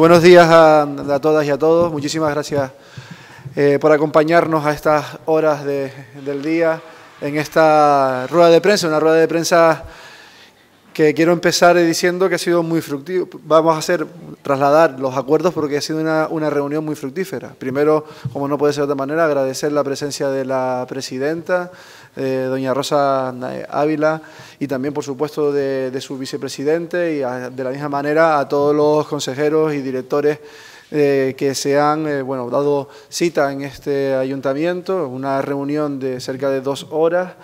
buenos días a, todas y a todos. Muchísimas gracias eh, por acompañarnos a estas horas del día en esta rueda de prensa, una rueda de prensa que quiero empezar diciendo que ha sido muy fructífera. Vamos a hacer, trasladar los acuerdos porque ha sido una, reunión muy fructífera. Primero, como no puede ser de otra manera, agradecer la presencia de la presidenta, eh, doña Rosa Ávila, y también, por supuesto, de, su vicepresidente y de la misma manera a todos los consejeros y directores eh, que se han eh, bueno, dado cita en este ayuntamiento, una reunión de cerca de dos horas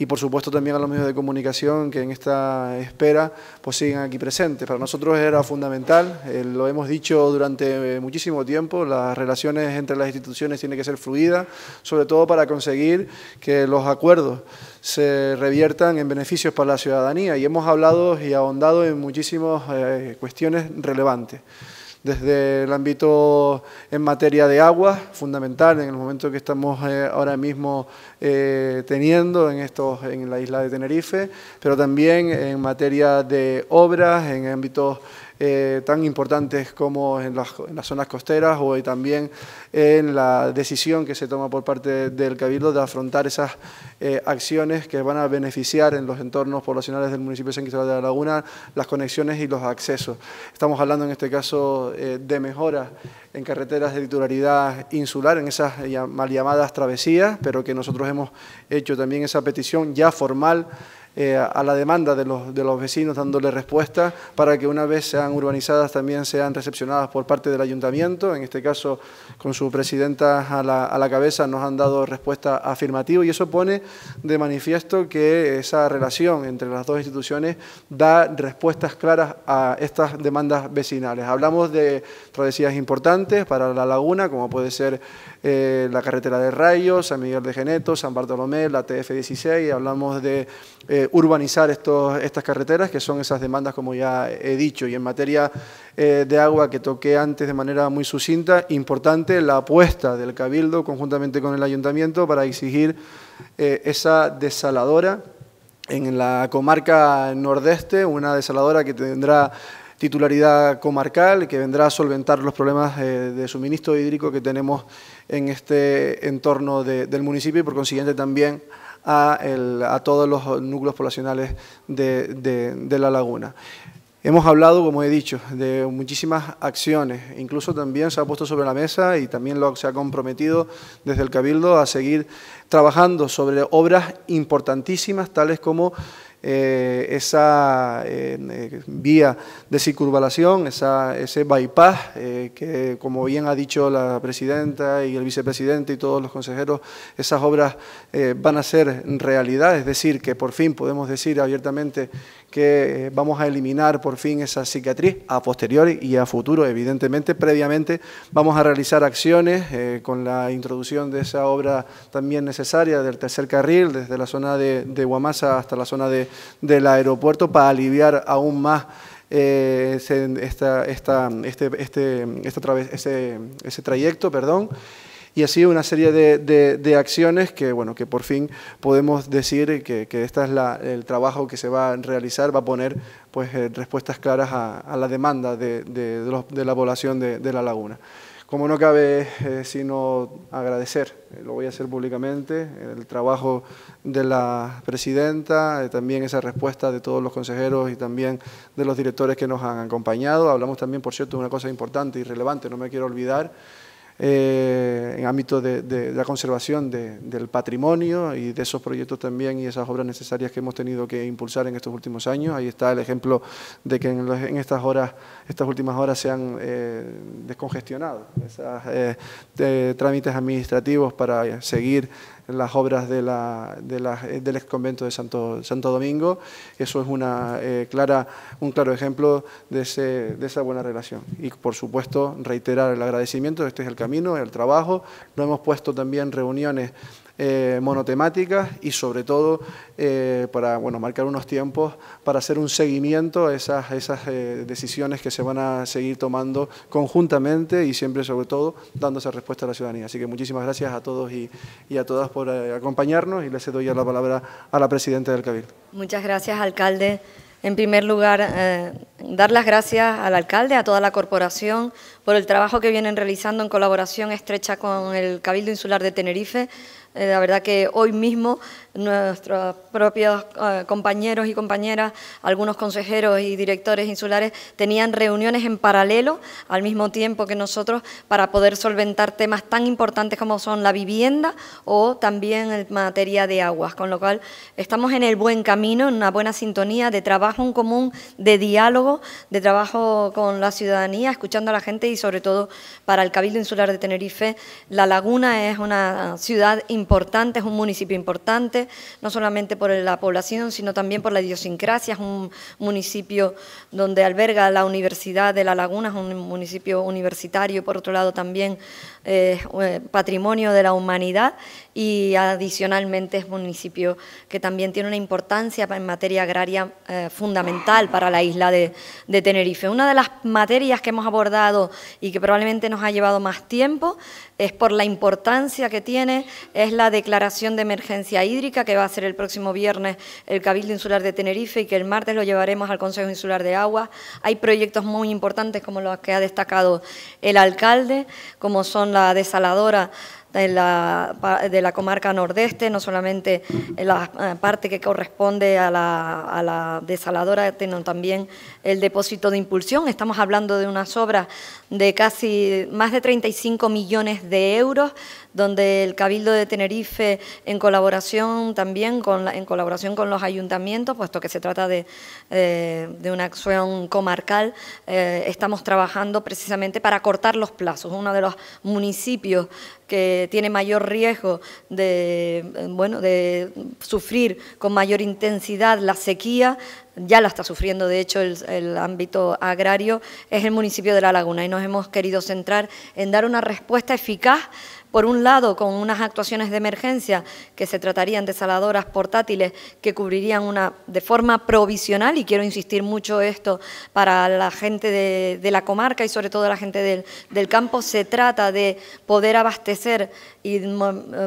y por supuesto también a los medios de comunicación que en esta espera pues sigan aquí presentes. Para nosotros era fundamental, eh, lo hemos dicho durante eh, muchísimo tiempo, las relaciones entre las instituciones tienen que ser fluidas, sobre todo para conseguir que los acuerdos se reviertan en beneficios para la ciudadanía y hemos hablado y ahondado en muchísimas eh, cuestiones relevantes desde el ámbito en materia de agua, fundamental en el momento que estamos ahora mismo eh, teniendo en, estos, en la isla de Tenerife, pero también en materia de obras, en ámbitos eh, tan importantes como en las, zonas costeras o también en la decisión que se toma por parte del Cabildo de afrontar esas eh, acciones que van a beneficiar en los entornos poblacionales del municipio de San Cristóbal de la Laguna las conexiones y los accesos. Estamos hablando en este caso de mejora en carreteras de titularidad insular, en esas mal llamadas travesías, pero que nosotros hemos hecho también esa petición ya formal eh, a la demanda de los, de los vecinos, dándole respuesta para que una vez sean urbanizadas también sean recepcionadas por parte del ayuntamiento. En este caso, con su presidenta a la, a la cabeza, nos han dado respuesta afirmativa y eso pone de manifiesto que esa relación entre las dos instituciones da respuestas claras a estas demandas vecinales. Hablamos de travesías importantes para la laguna, como puede ser eh, la carretera de Rayos, San Miguel de Geneto, San Bartolomé, la TF16, hablamos de... Eh, eh, urbanizar estos, estas carreteras, que son esas demandas como ya he dicho. Y en materia eh, de agua, que toqué antes de manera muy sucinta, importante la apuesta del Cabildo conjuntamente con el Ayuntamiento para exigir eh, esa desaladora en la comarca nordeste, una desaladora que tendrá titularidad comarcal, que vendrá a solventar los problemas de suministro hídrico que tenemos en este entorno del municipio y por consiguiente también a, todos los núcleos poblacionales de, la laguna. Hemos hablado, como he dicho, de muchísimas acciones, incluso también se ha puesto sobre la mesa y también se ha comprometido desde el Cabildo a seguir trabajando sobre obras importantísimas, tales como eh, esa eh, vía de circunvalación, esa, ese bypass eh, que, como bien ha dicho la presidenta y el vicepresidente y todos los consejeros, esas obras van a ser realidad, es decir, que por fin podemos decir abiertamente que eh, vamos a eliminar por fin esa cicatriz a posteriori y a futuro, evidentemente. Previamente vamos a realizar acciones eh, con la introducción de esa obra también necesaria del tercer carril, desde la zona de, Guamasa hasta la zona de, del aeropuerto, para aliviar aún más eh, esta, esta, este, este ese, trayecto. Perdón. Y así una serie de, acciones que, bueno, que por fin podemos decir que, este es el trabajo que se va a realizar, va a poner pues, eh, respuestas claras a, la demanda de, la población de la laguna. Como no cabe eh, sino agradecer, eh, lo voy a hacer públicamente, el trabajo de la presidenta, también esa respuesta de todos los consejeros y también de los directores que nos han acompañado. Hablamos también, por cierto, de una cosa importante y relevante, no me quiero olvidar, eh, en ámbito de, la conservación de, del patrimonio y de esos proyectos también y esas obras necesarias que hemos tenido que impulsar en estos últimos años. Ahí está el ejemplo de que en, estas horas, estas últimas horas se han eh, descongestionado esos eh, trámites administrativos para seguir las obras de la, eh, del ex convento de Santo, Domingo. Eso es una, eh, clara, un claro ejemplo de, de, esa buena relación. Y por supuesto, reiterar el agradecimiento, este es el camino, el trabajo. Lo hemos puesto también reuniones eh, monotemáticas y sobre todo eh, para bueno, marcar unos tiempos para hacer un seguimiento a esas, esas eh, decisiones que se van a seguir tomando conjuntamente y siempre sobre todo dándose respuesta a la ciudadanía. Así que muchísimas gracias a todos y, a todas por acompañarnos y les doy la palabra a la Presidenta del Cabildo. Muchas gracias, Alcalde. En primer lugar, dar las gracias al alcalde, a toda la corporación, por el trabajo que vienen realizando en colaboración estrecha con el Cabildo Insular de Tenerife, eh, la verdad que hoy mismo nuestros propios eh, compañeros y compañeras, algunos consejeros y directores insulares, tenían reuniones en paralelo al mismo tiempo que nosotros para poder solventar temas tan importantes como son la vivienda o también en materia de aguas, con lo cual estamos en el buen camino, en una buena sintonía de trabajo en común, de diálogo, de trabajo con la ciudadanía, escuchando a la gente y sobre todo para el Cabildo Insular de Tenerife, La Laguna es una ciudad importante, es un municipio importante, no solamente por la población, sino también por la idiosincrasia. Es un municipio donde alberga la Universidad de La Laguna, es un municipio universitario y por otro lado también eh, eh, patrimonio de la humanidad y adicionalmente es municipio que también tiene una importancia en materia agraria eh, fundamental para la isla de, Tenerife. Una de las materias que hemos abordado y que probablemente nos ha llevado más tiempo es por la importancia que tiene, es la declaración de emergencia hídrica que va a ser el próximo viernes el Cabildo Insular de Tenerife y que el martes lo llevaremos al Consejo Insular de Agua. Hay proyectos muy importantes como los que ha destacado el alcalde, como son la desaladora de la, de la comarca nordeste, no solamente la eh, parte que corresponde a la, a la desaladora, sino también el depósito de impulsión. Estamos hablando de unas obras de casi más de 35 millones de euros, donde el Cabildo de Tenerife, en colaboración también con, en colaboración con los ayuntamientos, puesto que se trata de, eh, una acción comarcal, eh, estamos trabajando precisamente para cortar los plazos. Uno de los municipios que tiene mayor riesgo de, bueno, de sufrir con mayor intensidad la sequía, ya la está sufriendo de hecho el, ámbito agrario, es el municipio de La Laguna y nos hemos querido centrar en dar una respuesta eficaz por un lado con unas actuaciones de emergencia que se tratarían de saladoras portátiles que cubrirían una de forma provisional y quiero insistir mucho esto para la gente de, la comarca y sobre todo la gente del, campo se trata de poder abastecer y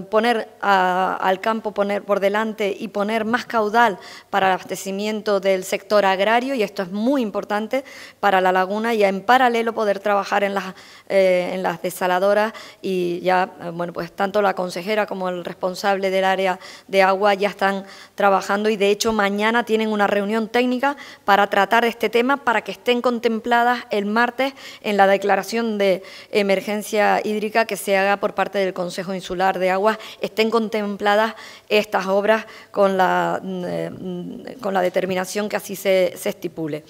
poner al campo poner por delante y poner más caudal para el abastecimiento del sector agrario y esto es muy importante para la laguna y en paralelo poder trabajar en las, eh, en las desaladoras y ya eh, bueno, pues tanto la consejera como el responsable del área de agua ya están trabajando y de hecho mañana tienen una reunión técnica para tratar este tema para que estén contempladas el martes en la declaración de emergencia hídrica que se haga por parte del Consejo Insular de Aguas, estén contempladas estas obras con la, mm, eh, mm, con la determinación que así se, se estipule.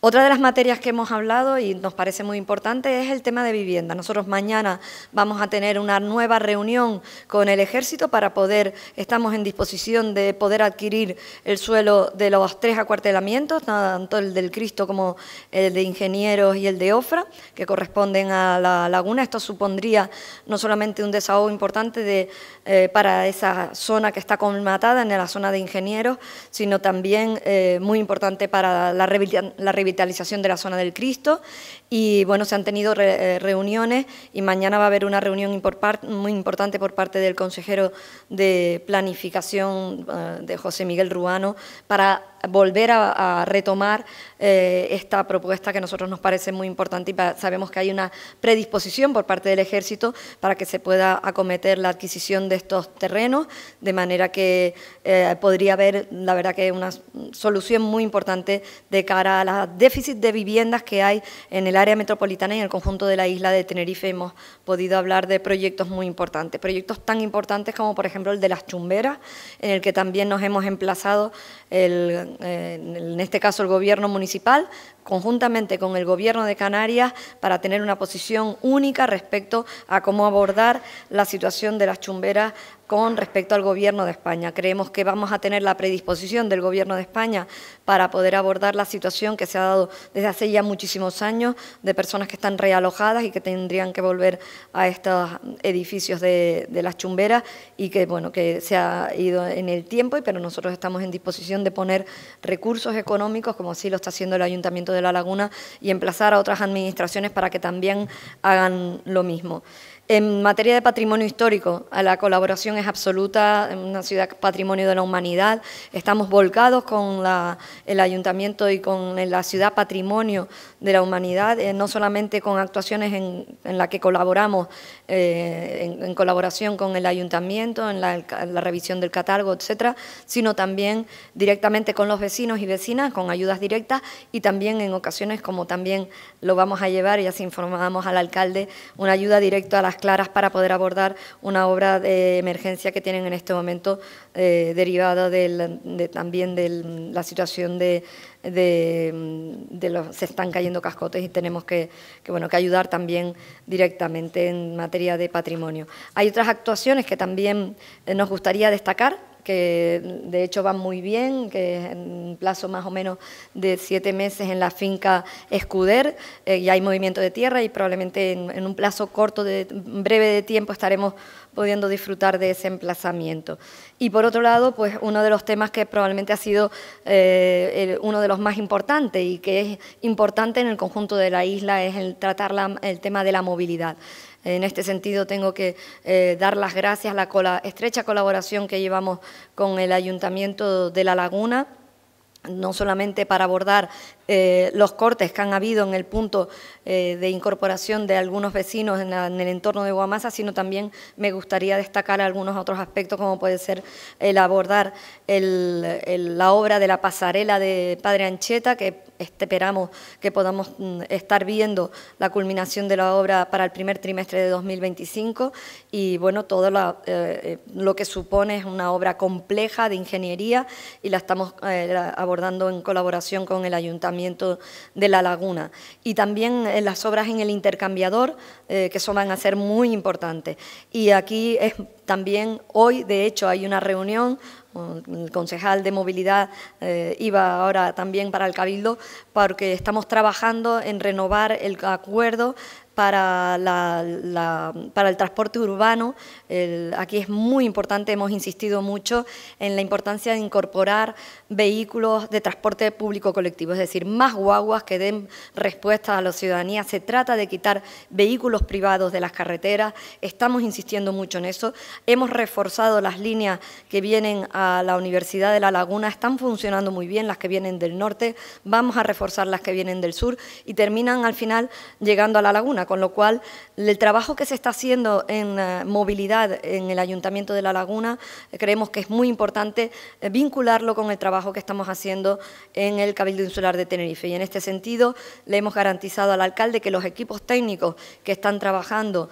Otra de las materias que hemos hablado y nos parece muy importante es el tema de vivienda. Nosotros mañana vamos a tener una nueva reunión con el Ejército para poder, estamos en disposición de poder adquirir el suelo de los tres acuartelamientos, tanto el del Cristo como el de Ingenieros y el de Ofra, que corresponden a la laguna. Esto supondría no solamente un desahogo importante de, eh, para esa zona que está colmatada, en la zona de Ingenieros, sino también eh, muy importante para la rehabilitación vitalización de la zona del Cristo y bueno, se han tenido eh, reuniones y mañana va a haber una reunión muy importante por parte del consejero de planificación eh, de José Miguel Ruano para volver a, retomar eh, esta propuesta que a nosotros nos parece muy importante y sabemos que hay una predisposición por parte del ejército para que se pueda acometer la adquisición de estos terrenos, de manera que podría haber, la verdad que una solución muy importante de cara a las déficit de viviendas que hay en el área metropolitana y en el conjunto de la isla de Tenerife hemos podido hablar de proyectos muy importantes, proyectos tan importantes como por ejemplo el de las chumberas, en el que también nos hemos emplazado, eh, en este caso el gobierno municipal, conjuntamente con el Gobierno de Canarias para tener una posición única respecto a cómo abordar la situación de las chumberas con respecto al Gobierno de España. Creemos que vamos a tener la predisposición del Gobierno de España para poder abordar la situación que se ha dado desde hace ya muchísimos años de personas que están realojadas y que tendrían que volver a estos edificios de, las chumberas y que, bueno, que se ha ido en el tiempo, pero nosotros estamos en disposición de poner recursos económicos, como así lo está haciendo el Ayuntamiento de de la laguna y emplazar a otras administraciones para que también hagan lo mismo. En materia de patrimonio histórico, la colaboración es absoluta, en una ciudad patrimonio de la humanidad, estamos volcados con el ayuntamiento y con la ciudad patrimonio de la humanidad, eh, no solamente con actuaciones en, en las que colaboramos eh, en, colaboración con el ayuntamiento, en la, revisión del catálogo, etcétera, sino también directamente con los vecinos y vecinas, con ayudas directas y también en ocasiones, como también lo vamos a llevar, y así informamos al alcalde, una ayuda directa a las claras para poder abordar una obra de emergencia que tienen en este momento eh, derivada de, también de la situación de de, mm, de los, se están cayendo cascotes y tenemos que, que, bueno, que ayudar también directamente en materia de patrimonio. Hay otras actuaciones que también eh, nos gustaría destacar que de hecho van muy bien, que en un plazo más o menos de siete meses en la finca Escuder, ya eh, y hay movimiento de tierra y probablemente en, un plazo corto, de, breve de tiempo, estaremos pudiendo disfrutar de ese emplazamiento. Y por otro lado, pues uno de los temas que probablemente ha sido eh, uno de los más importantes y que es importante en el conjunto de la isla es el tratar el tema de la movilidad. En este sentido tengo que eh, dar las gracias a la estrecha colaboración que llevamos con el Ayuntamiento de La Laguna no solamente para abordar eh, los cortes que han habido en el punto eh, de incorporación de algunos vecinos en, el entorno de Guamasa, sino también me gustaría destacar algunos otros aspectos, como puede ser el abordar la obra de la pasarela de Padre Ancheta, que este, esperamos que podamos mm, estar viendo la culminación de la obra para el primer trimestre de 2025 y bueno, todo eh, lo que supone es una obra compleja de ingeniería y la estamos abordando en colaboración con el ayuntamiento de La Laguna. Y también en eh, las obras en el intercambiador, eh, que son van a ser muy importantes. Y aquí es también hoy, de hecho, hay una reunión el concejal de movilidad eh, iba ahora también para el Cabildo, porque estamos trabajando en renovar el acuerdo para, el transporte urbano. aquí es muy importante, hemos insistido mucho en la importancia de incorporar vehículos de transporte público colectivo, es decir, más guaguas que den respuesta a la ciudadanía. Se trata de quitar vehículos privados de las carreteras, estamos insistiendo mucho en eso. Hemos reforzado las líneas que vienen a la Universidad de La Laguna, están funcionando muy bien las que vienen del norte, vamos a reforzar las que vienen del sur y terminan al final llegando a La Laguna con lo cual el trabajo que se está haciendo en eh, movilidad en el Ayuntamiento de La Laguna eh, creemos que es muy importante eh, vincularlo con el trabajo que estamos haciendo en el Cabildo Insular de Tenerife. Y en este sentido le hemos garantizado al alcalde que los equipos técnicos que están trabajando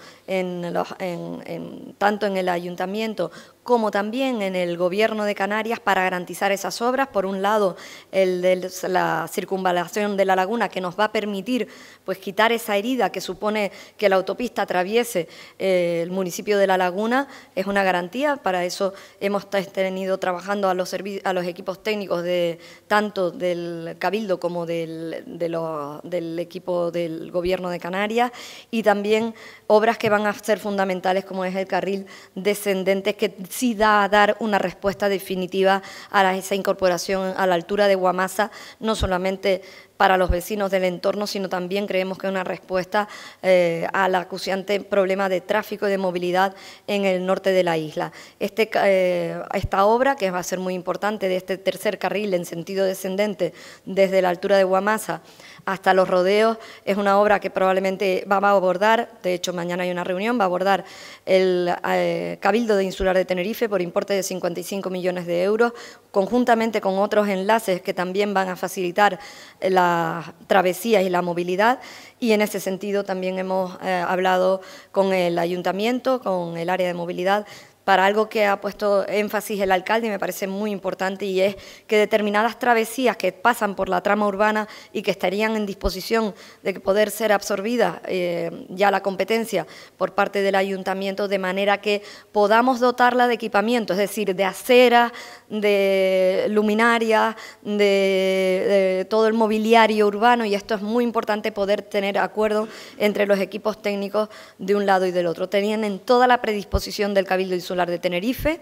tanto en el Ayuntamiento como también en el Gobierno de Canarias para garantizar esas obras. Por un lado, el de la circunvalación de la laguna que nos va a permitir pues, quitar esa herida que supone que la autopista atraviese eh, el municipio de La Laguna, es una garantía. Para eso hemos tenido trabajando a los, a los equipos técnicos de tanto del Cabildo como del, del equipo del Gobierno de Canarias y también obras que van a ser fundamentales como es el carril descendente que sí da a dar una respuesta definitiva a esa incorporación a la altura de Guamasa, no solamente para los vecinos del entorno, sino también creemos que es una respuesta eh, al acuciante problema de tráfico y de movilidad en el norte de la isla. Este eh, esta obra, que va a ser muy importante, de este tercer carril en sentido descendente desde la altura de Guamasa, hasta los rodeos. Es una obra que probablemente va a abordar, de hecho mañana hay una reunión, va a abordar el eh, Cabildo de Insular de Tenerife por importe de 55 millones de euros, conjuntamente con otros enlaces que también van a facilitar eh, las travesías y la movilidad. Y en ese sentido también hemos eh, hablado con el ayuntamiento, con el área de movilidad, para algo que ha puesto énfasis el alcalde y me parece muy importante y es que determinadas travesías que pasan por la trama urbana y que estarían en disposición de poder ser absorbidas eh, ya la competencia por parte del ayuntamiento de manera que podamos dotarla de equipamiento, es decir, de aceras, de luminaria, de, todo el mobiliario urbano y esto es muy importante poder tener acuerdo entre los equipos técnicos de un lado y del otro. Tenían en toda la predisposición del Cabildo y su de Tenerife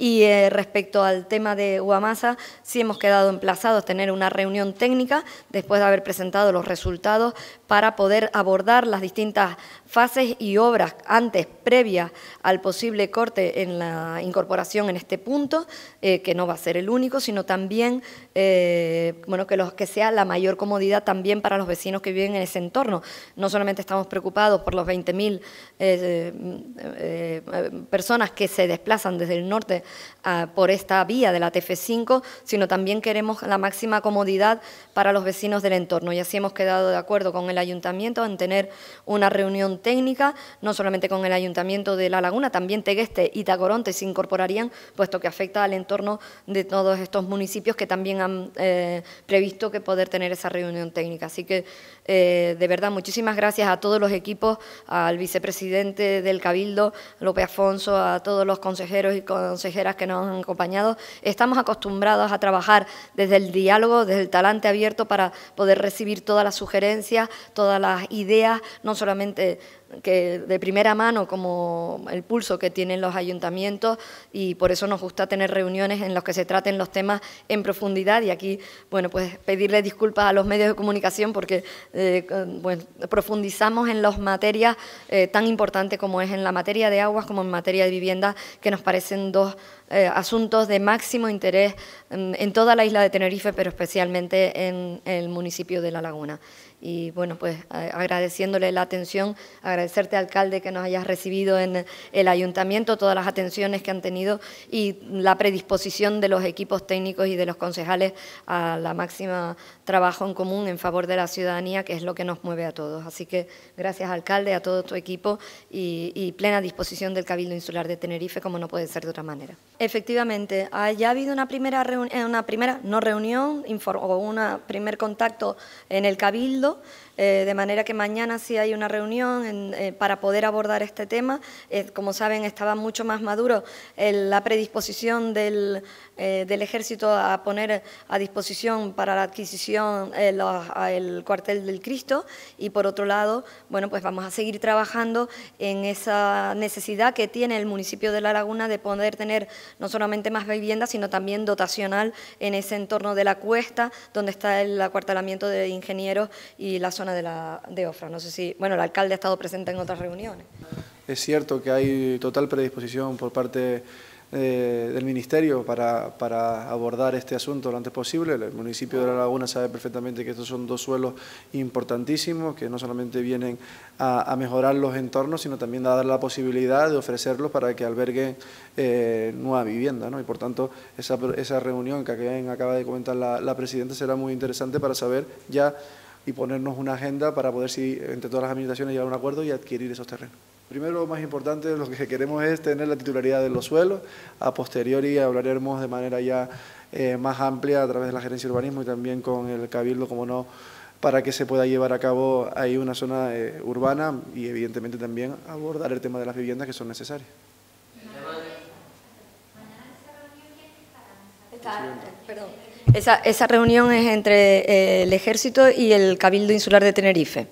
y eh, respecto al tema de Guamasa, sí hemos quedado emplazados a tener una reunión técnica después de haber presentado los resultados para poder abordar las distintas fases y obras antes, previas al posible corte en la incorporación en este punto, eh, que no va a ser el único, sino también eh, bueno, que, los, que sea la mayor comodidad también para los vecinos que viven en ese entorno. No solamente estamos preocupados por los 20.000 personas que se desplazan desde el norte Ah, por esta vía de la TF5, sino también queremos la máxima comodidad para los vecinos del entorno. Y así hemos quedado de acuerdo con el ayuntamiento en tener una reunión técnica, no solamente con el ayuntamiento de La Laguna, también Tegueste y Tacoronte se incorporarían, puesto que afecta al entorno de todos estos municipios que también han eh, previsto que poder tener esa reunión técnica. Así que eh, de verdad, muchísimas gracias a todos los equipos, al vicepresidente del Cabildo, López Afonso, a todos los consejeros y consejeras que nos han acompañado. Estamos acostumbrados a trabajar desde el diálogo, desde el talante abierto para poder recibir todas las sugerencias, todas las ideas, no solamente que de primera mano como el pulso que tienen los ayuntamientos y por eso nos gusta tener reuniones en las que se traten los temas en profundidad y aquí, bueno, pues pedirle disculpas a los medios de comunicación porque eh, pues, profundizamos en las materias eh, tan importantes como es en la materia de aguas como en materia de vivienda que nos parecen dos eh, asuntos de máximo interés mm, en, toda la isla de Tenerife, pero especialmente en, el municipio de La Laguna. Y bueno, pues agradeciéndole la atención, agradecerte alcalde que nos hayas recibido en el ayuntamiento, todas las atenciones que han tenido y la predisposición de los equipos técnicos y de los concejales a la máxima trabajo en común en favor de la ciudadanía, que es lo que nos mueve a todos. Así que gracias alcalde, a todo tu equipo y plena disposición del Cabildo Insular de Tenerife, como no puede ser de otra manera. Efectivamente, ya ha habido una primera, eh, una primera no reunión o un primer contacto en el Cabildo eh, de manera que mañana sí hay una reunión eh, para poder abordar este tema. Eh, como saben, estaba mucho más maduro la predisposición del, del, Ejército a poner a disposición para la adquisición el cuartel del Cristo y por otro lado, bueno, pues vamos a seguir trabajando en esa necesidad que tiene el municipio de La Laguna de poder tener no solamente más viviendas, sino también dotacional en ese entorno de la cuesta, donde está el acuartelamiento de ingenieros y la zona de, la, de OFRA. No sé si, bueno, el alcalde ha estado presente en otras reuniones. Es cierto que hay total predisposición por parte eh, del Ministerio para, abordar este asunto lo antes posible. El municipio de La Laguna sabe perfectamente que estos son dos suelos importantísimos, que no solamente vienen a, mejorar los entornos, sino también a dar la posibilidad de ofrecerlos para que alberguen eh, nueva vivienda. ¿no? Y por tanto, esa, reunión que acaba de comentar la, la Presidenta será muy interesante para saber ya y ponernos una agenda para poder, si, entre todas las administraciones, llegar a un acuerdo y adquirir esos terrenos. Primero, lo más importante, lo que queremos es tener la titularidad de los suelos. A posteriori hablaremos de manera ya eh, más amplia a través de la gerencia de urbanismo y también con el cabildo, como no, para que se pueda llevar a cabo ahí una zona eh, urbana y evidentemente también abordar el tema de las viviendas que son necesarias. Está, perdón. Esa, esa reunión es entre eh, el Ejército y el Cabildo Insular de Tenerife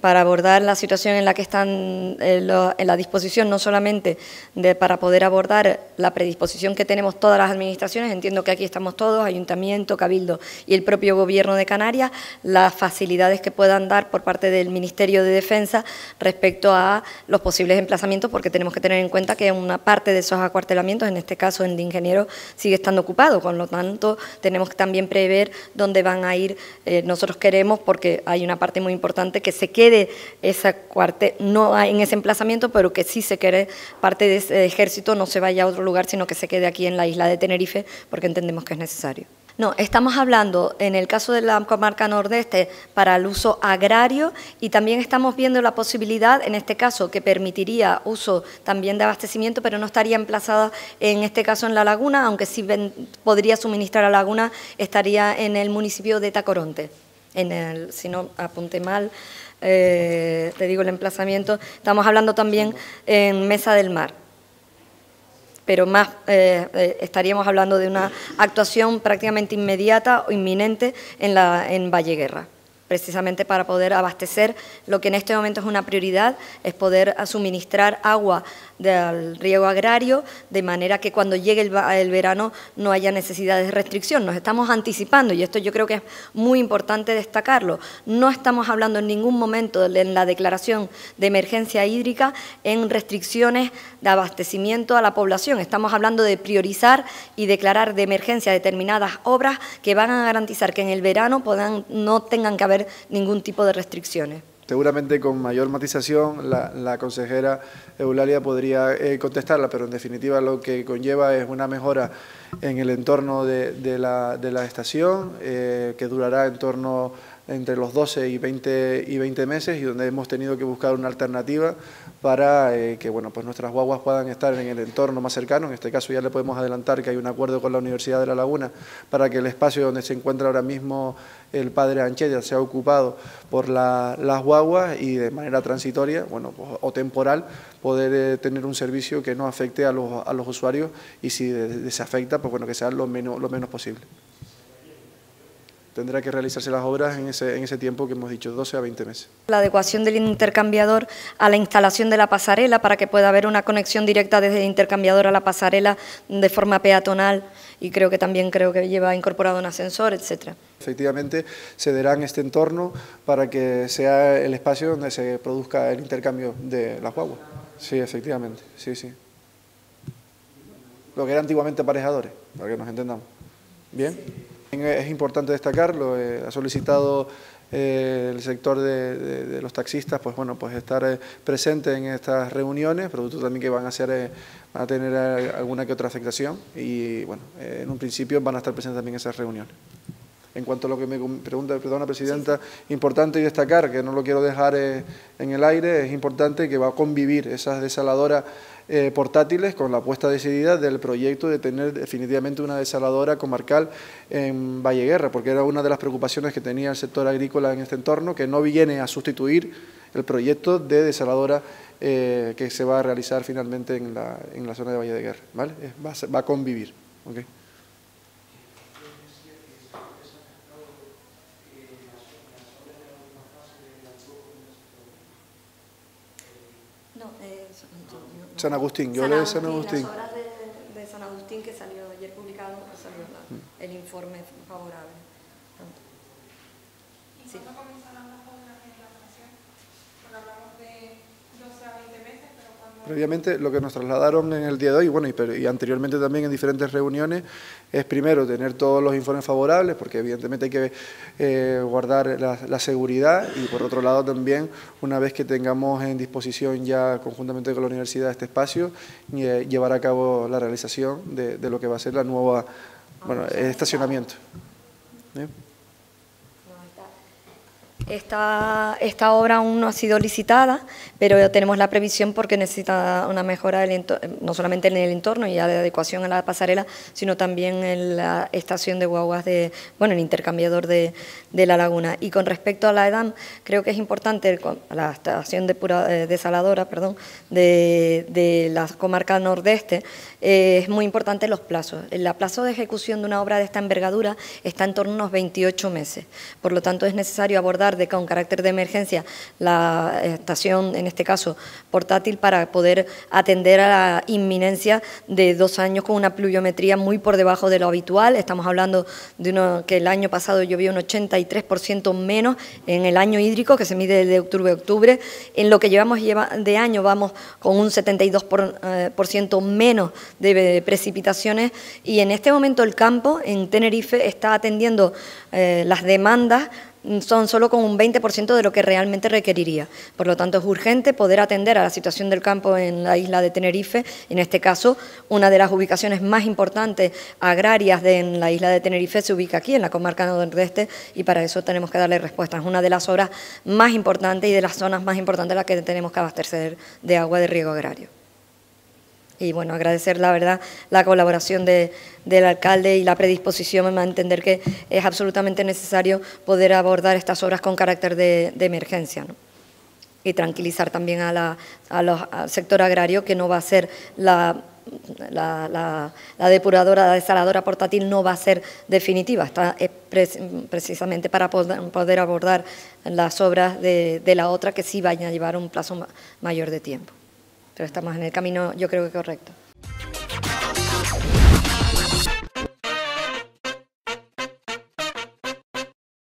para abordar la situación en la que están eh, en, la disposición, no solamente de, para poder abordar la predisposición que tenemos todas las administraciones, entiendo que aquí estamos todos, Ayuntamiento, Cabildo y el propio Gobierno de Canarias, las facilidades que puedan dar por parte del Ministerio de Defensa respecto a los posibles emplazamientos, porque tenemos que tener en cuenta que una parte de esos acuartelamientos, en este caso el de ingeniero, sigue estando ocupado, con lo tanto tenemos que también prever dónde van a ir, eh, nosotros queremos, porque hay una parte muy importante que se quede de esa cuartel, no en ese emplazamiento, pero que sí se quede parte de ese ejército, no se vaya a otro lugar, sino que se quede aquí en la isla de Tenerife, porque entendemos que es necesario. No, estamos hablando en el caso de la comarca nordeste para el uso agrario y también estamos viendo la posibilidad, en este caso, que permitiría uso también de abastecimiento, pero no estaría emplazada en este caso en la laguna, aunque sí podría suministrar a la laguna, estaría en el municipio de Tacoronte el, si no apunté mal, eh, te digo el emplazamiento, estamos hablando también en Mesa del Mar, pero más eh, eh, estaríamos hablando de una actuación prácticamente inmediata o inminente en, la, en Valle Guerra precisamente para poder abastecer lo que en este momento es una prioridad, es poder suministrar agua del riego agrario, de manera que cuando llegue el, verano no haya necesidad de restricción. Nos estamos anticipando y esto yo creo que es muy importante destacarlo. No estamos hablando en ningún momento en la declaración de emergencia hídrica en restricciones de abastecimiento a la población. Estamos hablando de priorizar y declarar de emergencia determinadas obras que van a garantizar que en el verano no tengan que haber ningún tipo de restricciones seguramente con mayor matización la, consejera Eulalia podría eh, contestarla, pero en definitiva lo que conlleva es una mejora en el entorno de, la, estación, eh, que durará en torno entre los 12 y 20, y 20 meses y donde hemos tenido que buscar una alternativa para eh, que bueno, pues nuestras guaguas puedan estar en el entorno más cercano. En este caso ya le podemos adelantar que hay un acuerdo con la Universidad de La Laguna para que el espacio donde se encuentra ahora mismo el padre Anchella sea ocupado por las guaguas y de manera transitoria bueno, pues, o temporal poder eh, tener un servicio que no afecte a los, a los usuarios y si se afecta, pues bueno, que sea lo menos, lo menos posible tendrá que realizarse las obras en ese, en ese tiempo que hemos dicho, 12 a 20 meses. La adecuación del intercambiador a la instalación de la pasarela para que pueda haber una conexión directa desde el intercambiador a la pasarela de forma peatonal y creo que también creo que lleva incorporado un ascensor, etcétera. Efectivamente, cederán este entorno para que sea el espacio donde se produzca el intercambio de las guaguas. Sí, efectivamente, sí, sí. Lo que eran antiguamente aparejadores, para que nos entendamos. ¿Bien? Es importante destacarlo, eh, ha solicitado eh, el sector de, los taxistas, pues bueno, pues estar eh, presente en estas reuniones, producto también que van a, ser, a tener alguna que otra afectación y bueno, en un principio van a estar presentes también en esas reuniones. En cuanto a lo que me pregunta, perdona, Presidenta, importante destacar, que no lo quiero dejar en el aire, es importante que va a convivir esa desaladora eh, portátiles con la apuesta decidida del proyecto de tener definitivamente una desaladora comarcal en Guerra, porque era una de las preocupaciones que tenía el sector agrícola en este entorno, que no viene a sustituir el proyecto de desaladora eh, que se va a realizar finalmente en la, en la zona de Valle de Guerra. Va, a, va convivir. San Agustín, yo le de San Agustín. obviamente lo que nos trasladaron en el día de hoy, bueno, y, y, anteriormente también en diferentes reuniones, es primero tener todos los informes favorables, porque evidentemente hay que eh, guardar la, seguridad, y por otro lado también, una vez que tengamos en disposición ya conjuntamente con la universidad este espacio, eh, llevar a cabo la realización de, lo que va a ser la nueva, bueno, estacionamiento. Esta, esta, obra aún no ha sido licitada, pero tenemos la previsión porque necesita una mejora del no solamente en el entorno y ya de adecuación a la pasarela, sino también en la estación de guaguas, de, bueno, el intercambiador de, la laguna. Y con respecto a la EDAM, creo que es importante la estación pura eh, desaladora perdón, de, la comarca nordeste, eh, es muy importante los plazos. El plazo de ejecución de una obra de esta envergadura está en torno a unos 28 meses, por lo tanto es necesario abordar con carácter de emergencia la eh, estación, en este caso portátil, para poder atender a la inminencia de dos años con una pluviometría muy por debajo de lo habitual. Estamos hablando de uno, que el año pasado llovió un 83% menos en el año hídrico, que se mide de octubre a octubre. En lo que llevamos de año vamos con un 72% eh, menos de precipitaciones y en este momento el campo en Tenerife está atendiendo eh, las demandas son solo con un 20% de lo que realmente requeriría. Por lo tanto, es urgente poder atender a la situación del campo en la isla de Tenerife, en este caso, una de las ubicaciones más importantes agrarias de en la isla de Tenerife se ubica aquí, en la comarca nordeste, y para eso tenemos que darle respuesta. Es una de las obras más importantes y de las zonas más importantes a las que tenemos que abastecer de agua de riego agrario y bueno, agradecer la verdad la colaboración del alcalde y la predisposición a entender que es absolutamente necesario poder abordar estas obras con carácter de, emergencia. Y tranquilizar también a la, los, al sector agrario que no va a ser la depuradora, la desaladora portátil no va a ser definitiva, está eh, precisamente para poder, abordar las obras de, la otra que sí vayan a llevar un plazo mayor de tiempo. Pero estamos en el camino, yo creo que correcto.